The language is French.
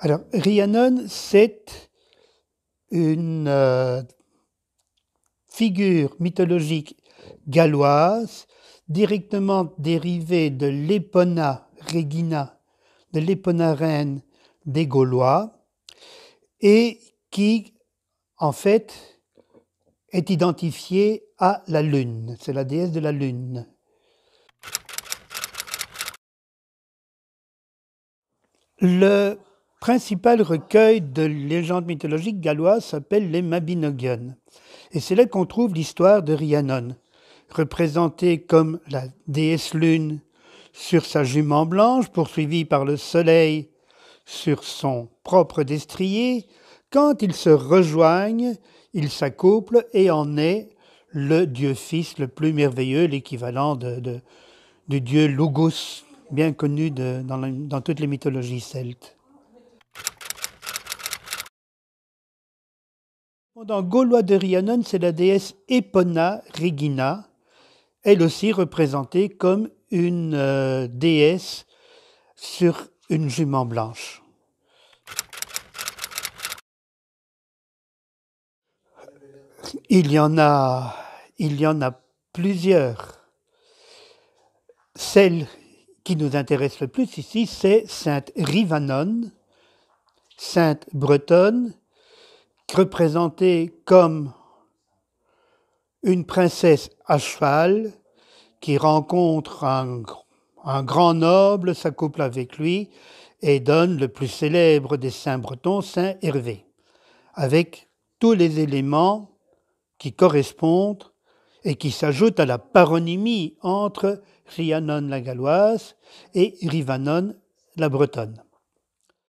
Alors, Rhiannon, c'est une euh, figure mythologique galloise, directement dérivée de l'épona Regina, de l'Epona reine des Gaulois, et qui, en fait, est identifiée à la Lune. C'est la déesse de la Lune principal recueil de légendes mythologiques galloises s'appelle les Mabinogion. Et c'est là qu'on trouve l'histoire de Rhiannon, représentée comme la déesse lune sur sa jument blanche, poursuivie par le soleil sur son propre destrier. Quand ils se rejoignent, ils s'accouplent et en est le dieu-fils le plus merveilleux, l'équivalent de, du dieu Lugus, bien connu dans toutes les mythologies celtes. Dans Gaulois de Rhiannon, c'est la déesse Epona Regina, elle aussi représentée comme une euh, déesse sur une jument blanche. Il y en a, il y en a plusieurs. Celle qui nous intéresse le plus ici, c'est Sainte Rivanon, Sainte Bretonne représentée comme une princesse à cheval qui rencontre un, un grand noble, s'accouple avec lui et donne le plus célèbre des saints bretons, Saint Hervé, avec tous les éléments qui correspondent et qui s'ajoutent à la paronymie entre Rhiannon la galloise et Rivanon la bretonne.